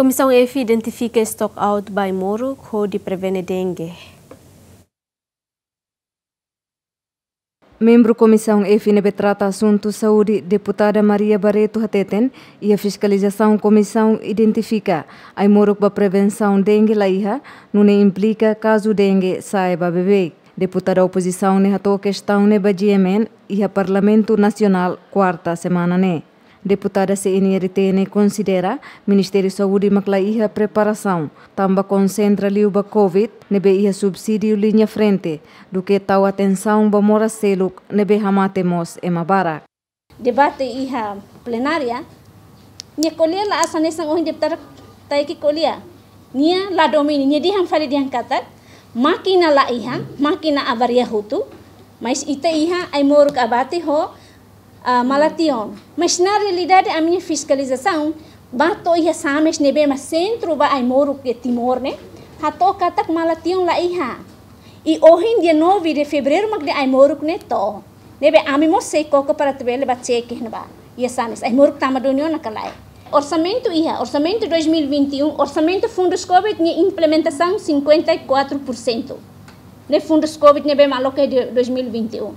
Comissão EF identifica stock-out by Moro, que previne dengue. Membro Comissão EFINE trata Assunto Saúde, deputada Maria Barreto Hateten, e a fiscalização comissão identifica a Moro para prevenção dengue laiha, não implica caso dengue saiba bebê. Deputada oposição ne hatou questão ne badiemen e a Parlamento Nacional quarta semana ne. Deputada CNR TN considera Ministério Saúde makla iha preparação, tamba concentra liuba COVID, nebe ia subsídio linha frente, do que tal atenção bamora seluk nebe hamate hamatemos emabarak. Debate iha plenária, nia kolia la asanesang ohin deputada taiki kolia, nia la domini, nia diham fali diham katak, makina la iha, makina abar yahutu, mais ite iha ai moruk abate ho, uh, malation. Mas na realidade a minha fiscalização bato ia sames nebe mas centro ba ai moro que timor né. Hato katak malation la iha. E hoje dia 9 de fevereiro magne ai moro que to. Nebe ami mo sei coca para tebele ba cheque ba. Ia sames ai moro do na kalai. Orçamento IHA, orçamento 2021, orçamento fundos COVID, minha implementação 54%. Ne fundos COVID, ne bem malo de 2021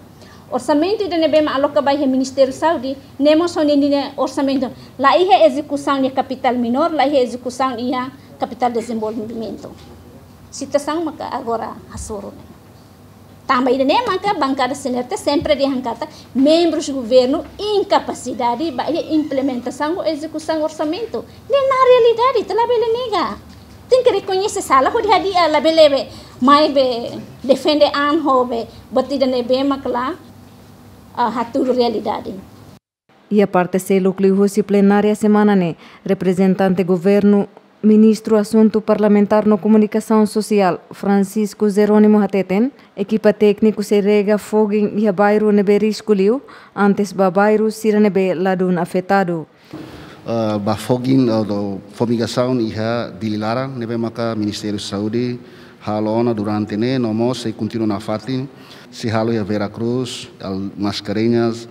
orçamento de nebe ma aloca vai re ministério saúde nemo sonine orçamento lá ia execução de capital menor lá ia execução ia capital desenvolvimento situação maka agora asoro também né maka bancada senerte sempre de arrancada membros do governo incapacidade vai implementação ou execução orçamento nem na realidade tá lá nega tem que reconhecer sala de dia dia labelebe mai be defende an hobe batida ne makla a Raturo Realidade. E a parte se núcleo russo plenária semana, ne né? representante governo, ministro assunto parlamentar no comunicação social, Francisco Jerônimo Hateten, equipa técnico Serega Fogin e a bairro neberis escolheu, antes bairro Siranebe Ladun afetado. Uh, ah, ba Fogin, uh, ah, fumigação e a Dililaran, nebe maka Ministério da Saúde, halona durante né no moça e continua na fati se ia ya Vera Cruz al mascarenhas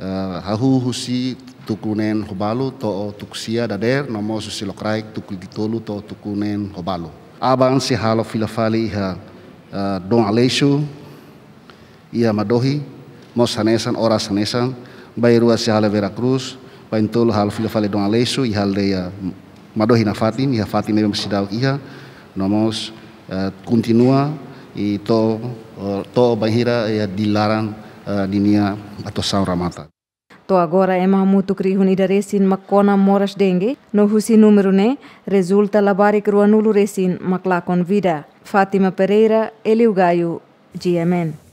eh, hahu husi tukunen hobalo to tuksia dader no moço se tukul ditolu to tukunen hobalo aban se halo filafali ha eh, don Aleixo ia madohi mos hanesan ora sanesan bai rua se halo Vera Cruz bai tolu halo filafali don Aleixo e hal madohi na fatin ia fatin mesmo sidal ia nomos Eh, continua e to eh, to bahira e eh, dilaran dinia atau saura mata. तो agora é e Mahmutu Krihunida Resin Makona Moras Dengue, no Husi número né, resulta labari Ruanulu Resin Maklakon Vida, Fátima Pereira, Eliu Gaio, GMN.